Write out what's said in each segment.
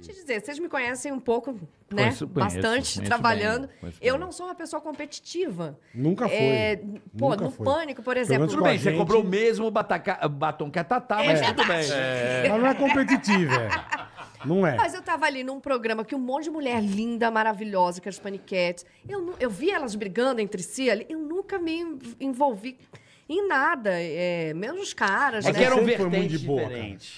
Vou te dizer, vocês me conhecem um pouco, né? Conheço, Bastante, conheço, trabalhando. Bem, conheço eu não sou uma pessoa competitiva. Nunca foi. É, pô, Nunca no foi. pânico, por exemplo. Tudo bem, gente... você comprou o mesmo bataca, batom que a Tatá, é. mas tudo bem. É. Mas não é competitiva. É. Não é. Mas eu tava ali num programa que um monte de mulher linda, maravilhosa, que era os paniquetes. Eu, eu vi elas brigando entre si ali. Eu nunca me envolvi em nada. É, menos caras, é né? que eram sempre foi muito de boa,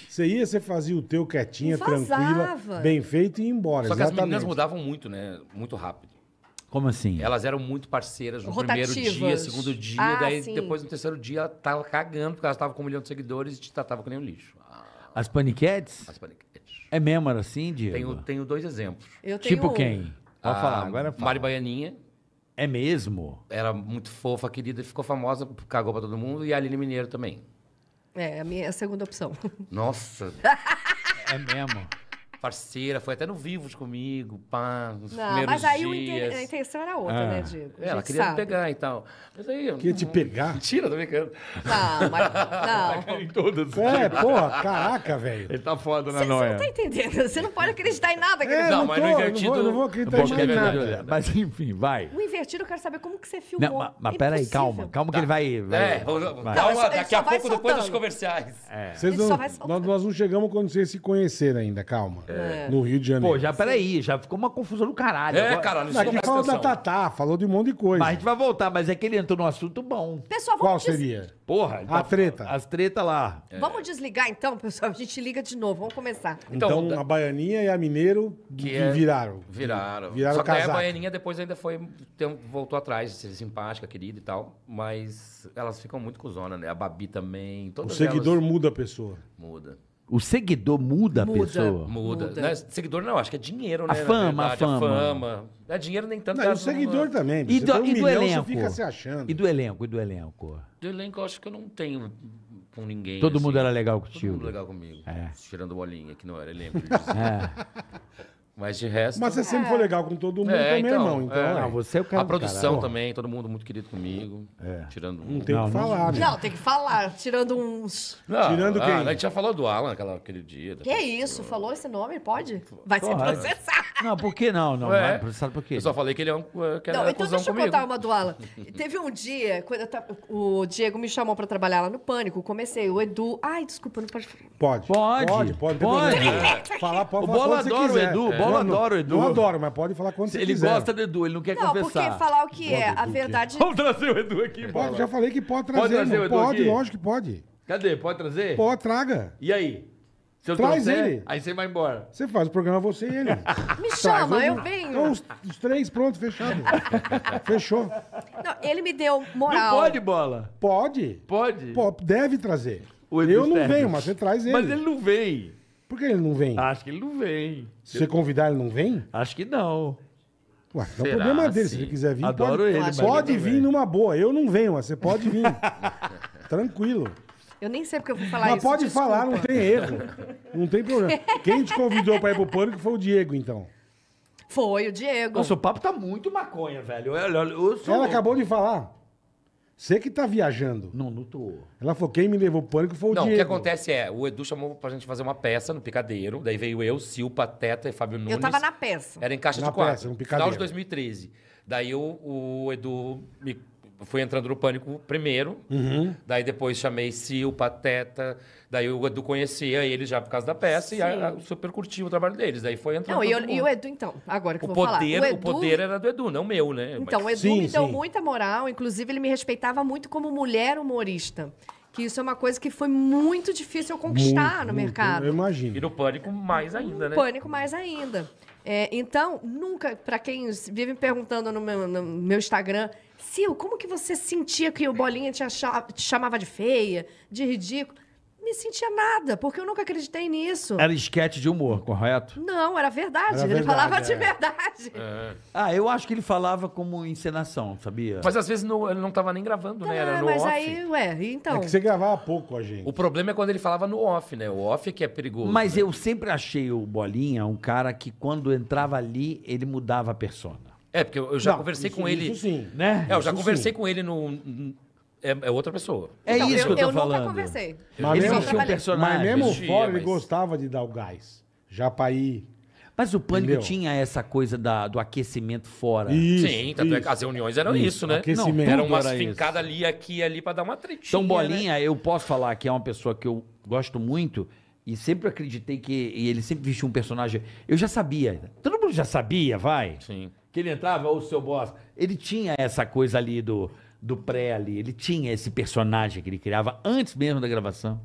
Você ia, você fazia o teu quietinha, tranquila, bem feito e ia embora. Só que as meninas mudavam muito, né? Muito rápido. Como assim? Elas eram muito parceiras no Rotativas. primeiro dia, segundo dia, Ah, daí sim. depois no terceiro dia ela tava tá cagando, porque elas estavam com um milhão de seguidores e te tratava como nenhum um lixo. Ah, As paniquetes? as paniquetes. É mesmo, era assim, Diego? Tenho, tenho dois exemplos. Eu tipo tenho Tipo quem? Pode ah, falar, agora fala. Mari Baianinha, é mesmo? Era muito fofa, querida, ficou famosa, cagou pra todo mundo, e a Aline Mineiro também. É, a minha é a segunda opção. Nossa! é mesmo? parceira, foi até no Vivos comigo, pá, nos não, primeiros mas aí dias. a intenção era outra, ah. né, Diego? É, ela queria sabe. me pegar e tal. Mas aí... Eu, queria não, te pegar? Mentira, tô brincando. Não, mas... Não. Tá em todas. É, porra, caraca, velho. Ele tá foda na noia. Você não tá entendendo. Você não pode acreditar em nada. Que é, não, não, mas tô, no invertido... Não vou, não vou acreditar em nada. nada. Né? Mas enfim, vai. O invertido eu quero saber como que você filmou. Não, mas, mas peraí, calma. Calma tá. que ele vai... Tá. vai é, calma. Daqui a pouco, depois dos comerciais. É. Nós não chegamos quando vocês se conheceram ainda, calma. É. No Rio de Janeiro. Pô, já peraí, já ficou uma confusão do caralho. É, caralho, isso Aqui não falou da Tatá, falou de um monte de coisa. Mas a gente vai voltar, mas é que ele entrou num assunto bom. Pessoal, Qual des- seria? Porra, A tá- treta. As treta lá. É. vamos desligar então, pessoal. A gente liga de novo. Vamos começar. Então, Então, a Baianinha e a Mineiro que viraram. é- viraram. Viraram. Viraram Só que a Baianinha depois ainda foi. voltou atrás de ser simpática, querida e tal. Mas elas ficam muito com zona, né? A Babi também. O seguidor elas muda a pessoa. muda. O seguidor muda, muda a pessoa. Muda. muda. Não é seguidor não, acho que é dinheiro, né? A fama, verdade, a fama. A fama. É dinheiro nem tanto. Não, e o seguidor não... também. E do, um e do elenco. Fica se achando. E do elenco, e do elenco. Do elenco eu acho que eu não tenho com ninguém. Todo assim. mundo era legal contigo. Todo mundo legal comigo. É. Tirando bolinha, que não era elenco. É. Mas de resto. Mas você sempre foi é. legal com todo mundo é, também, então, irmão. Então, é. Não, é. ah, você é o cara. A produção cara, também, todo mundo muito querido comigo. É. Tirando um. Não tem o que falar, né? Não, tem que falar. Tirando uns. Não, tirando ah, quem? A gente já falou do Alan aquela, aquele dia. Que é isso? Falou esse nome? Pode? Vai ser processado. Não, por que não? Não, é. sabe por quê? Eu só falei que ele é um. Que era então deixa eu comigo. contar uma do Alan. Teve um dia, quando ta... o Diego me chamou pra trabalhar lá no Pânico, comecei. O Edu. Ai, desculpa, não pode. Pode. Pode, pode. pode, pode. Falar, pode o Bola é. adora o Edu. É. Bola adora o Edu. Eu adoro, mas pode falar quando você ele quiser. Ele gosta do Edu, ele não quer não, confessar. Não, porque falar o que é, pode, é, Edu, a verdade. Vamos trazer o Edu aqui, pode, Já falei que pode trazer. Pode, trazer o Edu pode aqui? lógico que pode. Cadê? Pode trazer? Pode, traga. E aí? Se eu Traz trouxer, ele. Aí você vai embora. Você faz o programa você e ele. Me chama, eu venho. Então, os, os três, pronto, fechado. Fechou. Não, ele me deu Não moral. pode bola. Pode. Pode. deve trazer. O eu não venho, mas você traz ele. Mas ele não vem. Por que ele não vem? Acho que ele não vem. Se você convidar, ele não vem? Acho que não. Ué, não é o problema dele. Se ele quiser vir, Adoro pode, ele, pode ele vir numa boa. Eu não venho, mas você pode vir. Tranquilo. Eu nem sei porque eu vou falar Mas isso. Mas pode desculpa. falar, não tem erro. Não tem problema. Quem te convidou pra ir pro pânico foi o Diego, então. Foi o Diego. Nossa, o papo tá muito maconha, velho. Eu, eu, eu sou... Ela acabou de falar. Você que tá viajando. Não, não tô. Ela falou, quem me levou o pânico foi o não, Diego. Não, o que acontece é, o Edu chamou pra gente fazer uma peça no Picadeiro, daí veio eu, Silpa, Teta e Fábio Nunes. Eu tava na peça. Era em caixa na de quatro. Peça, no Picadeiro. Final de 2013. Daí o, o Edu me fui entrando no pânico primeiro, uhum. daí depois chamei Sil, Pateta, daí o Edu conhecia ele já por causa da peça Sim. e a, a, super curtiu o trabalho deles. Daí foi entrando. Não, e, e, o Edu, então, agora que o eu vou poder, falar. O, Edu... o poder era do Edu, não meu, né? Então, Mas... o Edu sim, me deu muita moral, inclusive ele me respeitava muito como mulher humorista. Que isso é uma coisa que foi muito difícil eu conquistar muito, no muito, mercado. Eu imagino. E no pânico mais ainda, né? Pânico mais ainda. É, então, nunca, para quem vive me perguntando no meu, no meu Instagram, Sil, como que você sentia que o Bolinha te, achava, te chamava de feia, de ridículo? me sentia nada, porque eu nunca acreditei nisso. Era esquete de humor, correto? Não, era verdade. Era ele verdade, falava é. de verdade. É. Ah, eu acho que ele falava como encenação, sabia? Mas às vezes não, ele não estava nem gravando, tá, né? Era ah, no mas off. aí, ué, então. É que você gravava pouco a gente. O problema é quando ele falava no off, né? O off é que é perigoso. Mas né? eu sempre achei o Bolinha um cara que quando entrava ali, ele mudava a persona. É, porque eu já não, conversei isso, com ele. Isso sim, né? É, eu isso já conversei sim. com ele no. É, é outra pessoa. É então, isso eu, que eu tô eu falando. Eu nunca conversei. Mas ele mesmo, personagem. Mas mesmo fora, mas... ele gostava de dar o gás. ir. Mas o pânico Entendeu? tinha essa coisa da, do aquecimento fora. Isso, Sim, tanto isso. é que as reuniões eram isso, isso né? Aquecimento. Não, eram umas era fincadas ali, aqui e ali para dar uma tretinha. Então, né? Bolinha, né? eu posso falar que é uma pessoa que eu gosto muito e sempre acreditei que. ele sempre vestiu um personagem. Eu já sabia. Todo mundo já sabia, vai. Sim que ele entrava, o seu boss. Ele tinha essa coisa ali do, do pré ali, ele tinha esse personagem que ele criava antes mesmo da gravação.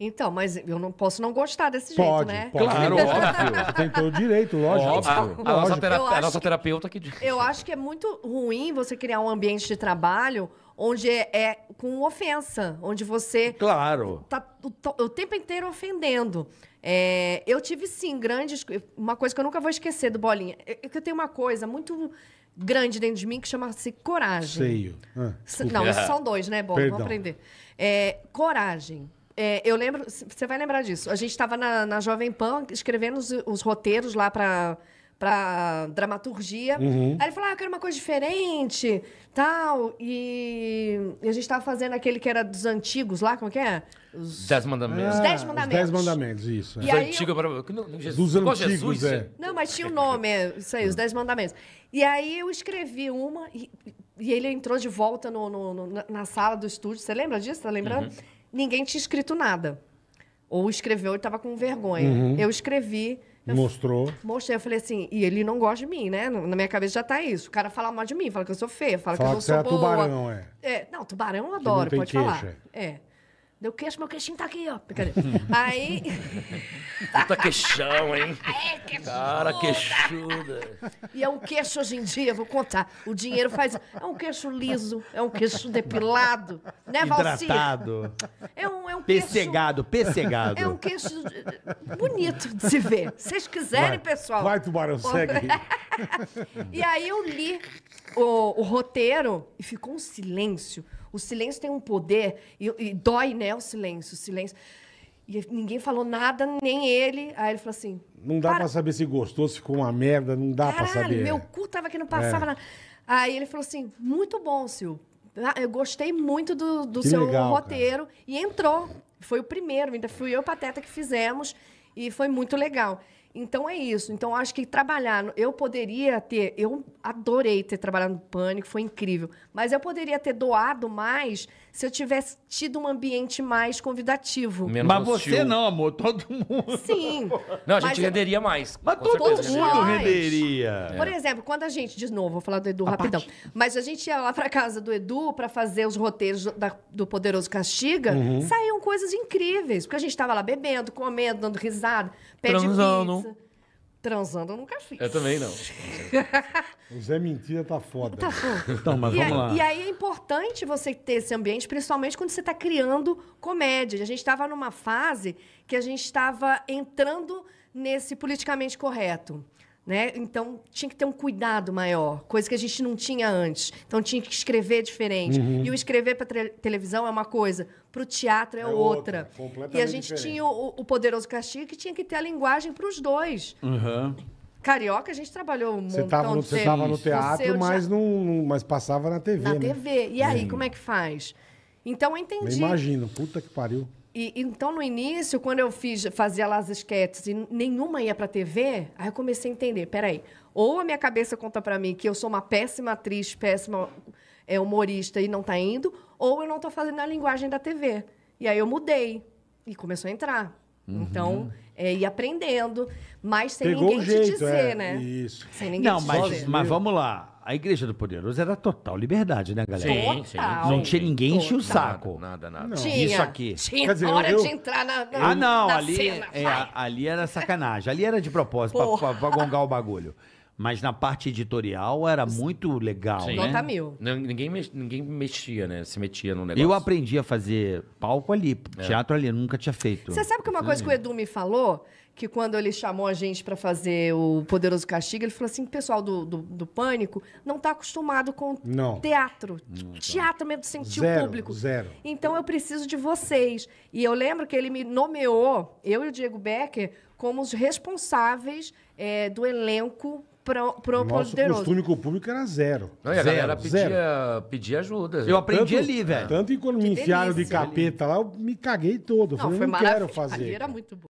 Então, mas eu não posso não gostar desse pode, jeito, né? Pode, claro, óbvio. Tem todo o direito, lógico. Óbvio. A, lógico. nossa, terapeuta, a nossa terapeuta que diz. Eu acho que é muito ruim você criar um ambiente de trabalho onde é, é, com ofensa, onde você claro tá o, o tempo inteiro ofendendo. É, eu tive sim grandes uma coisa que eu nunca vou esquecer do bolinha, é, é que eu tenho uma coisa muito grande dentro de mim que chama-se coragem. Seio. Ah, não, esses são dois, né, Bolinha? Vamos aprender. É, coragem. É, eu lembro, você vai lembrar disso. A gente estava na, na Jovem Pan escrevendo os, os roteiros lá para pra dramaturgia. Uhum. Aí ele falou: ah, eu quero uma coisa diferente, tal. E, e a gente tava fazendo aquele que era dos antigos lá, como é que é? Os Dez Mandamentos. Os Dez ah, Mandamentos. Os Dez Mandamentos, isso. É. E aí, antigo, eu... para... dos antigos, Jesus, é. Não, mas tinha o um nome, isso aí, os Dez Mandamentos. E aí eu escrevi uma e, e ele entrou de volta no, no, no, na sala do estúdio. Você lembra disso? Tá lembrando? Uhum. Ninguém tinha escrito nada. Ou escreveu e estava com vergonha. Uhum. Eu escrevi Mostrou. Mostrei, eu falei assim, e ele não gosta de mim, né? Na minha cabeça já tá isso. O cara fala mal de mim, fala que eu sou feia, fala, fala que eu não sou é boa. tubarão, é. é. Não, tubarão eu adoro, pode queixa. falar. É. é. Deu queixo, meu queixinho tá aqui, ó. Aí. Puta queixão, hein? É, queixuda. Cara, queixuda. E é um queixo hoje em dia, vou contar. O dinheiro faz. É um queixo liso, é um queixo depilado, né, Valci? É um, um pessegado, queixo... pessegado. É um queixo bonito de se ver. Se vocês quiserem, vai, pessoal. Vai, Tubarão, segue. e aí eu li o, o, roteiro e ficou um silêncio. O silêncio tem um poder e, e dói, né, o silêncio. O silêncio. E ninguém falou nada, nem ele. Aí ele falou assim... Não dá para pra saber se gostou, se ficou uma merda, não dá para saber. meu cu tava que não passava é. nada. Aí ele falou assim, muito bom, Sil. Ah, eu gostei muito do, do seu legal, roteiro. Cara. E entrou. Foi o primeiro, ainda fui eu e Pateta que fizemos. E foi muito legal. Então é isso. Então acho que trabalhar, eu poderia ter, eu adorei ter trabalhado no pânico, foi incrível, mas eu poderia ter doado mais se eu tivesse tido um ambiente mais convidativo. Menos mas hostil. você não, amor, todo mundo. Sim. Não, a gente renderia mais. Mas todo certeza. mundo renderia. É. Por exemplo, quando a gente, de novo, vou falar do Edu a rapidão, parte... mas a gente ia lá para casa do Edu para fazer os roteiros do, da, do Poderoso Castiga, uhum. saíam coisas incríveis, porque a gente estava lá bebendo, comendo, dando risada, pé Transando. de pizza, Transando eu nunca fiz. Eu também não. o Zé Mentira tá foda. Tá então, mas e vamos aí, é, lá. E aí é importante você ter esse ambiente, principalmente quando você está criando comédia. A gente estava numa fase que a gente estava entrando nesse politicamente correto. Né? Então tinha que ter um cuidado maior, coisa que a gente não tinha antes. Então tinha que escrever diferente. Uhum. E o escrever para televisão é uma coisa, para o teatro é, é outra. outra. E a gente diferente. tinha o, o Poderoso Castigo que tinha que ter a linguagem para os dois. Uhum. Carioca, a gente trabalhou um você montão tava no, Você estava no teatro, mas, Não, mas passava na TV, Na né? TV. E aí, hum. como é que faz? Então, eu entendi. Imagina, imagino. Puta que pariu. E, então, no início, quando eu fiz, fazia lá as esquetes e nenhuma ia para TV, aí eu comecei a entender, peraí, ou a minha cabeça conta para mim que eu sou uma péssima atriz, péssima é, humorista e não tá indo, ou eu não estou fazendo a linguagem da TV. E aí eu mudei e começou a entrar. Uhum. Então, é, ir aprendendo, mas sem Pegou ninguém jeito, te dizer, é. né? Isso. Sem ninguém não, te mas, dizer. Mas vamos lá. A Igreja do Poderoso era total liberdade, né, galera? Sim, sim. Não tinha ninguém encher o saco. Nada, nada. nada. Tinha, Isso aqui. Tinha dizer, hora eu... de entrar na, na Ah, não. Na ali, cena, é, ali era sacanagem. Ali era de propósito, para pra, pra gongar o bagulho. Mas na parte editorial era muito legal, Sim. né? Nota mil. ninguém, ninguém mexia, né? Se metia no negócio. Eu aprendi a fazer palco ali, é. teatro ali, nunca tinha feito. Você sabe que uma coisa que o Edu me falou, que quando ele chamou a gente para fazer o Poderoso Castigo, ele falou assim, o pessoal do, do, do Pânico não tá acostumado com Não. teatro. Tá. Teatro mesmo, sentir o público. zero. Então eu preciso de vocês. E eu lembro que ele me nomeou, eu e o Diego Becker, como os responsáveis eh, do elenco pro, pro Nosso poderoso. costume com o público era zero. Não, e a galera Zero, pedia, ajuda. Eu aprendi Tanto- ali, velho. Tanto que quando me enfiaram de capeta lá, eu me caguei todo. Não, falei, foi não quero maravilhoso. fazer. Ali era muito bom.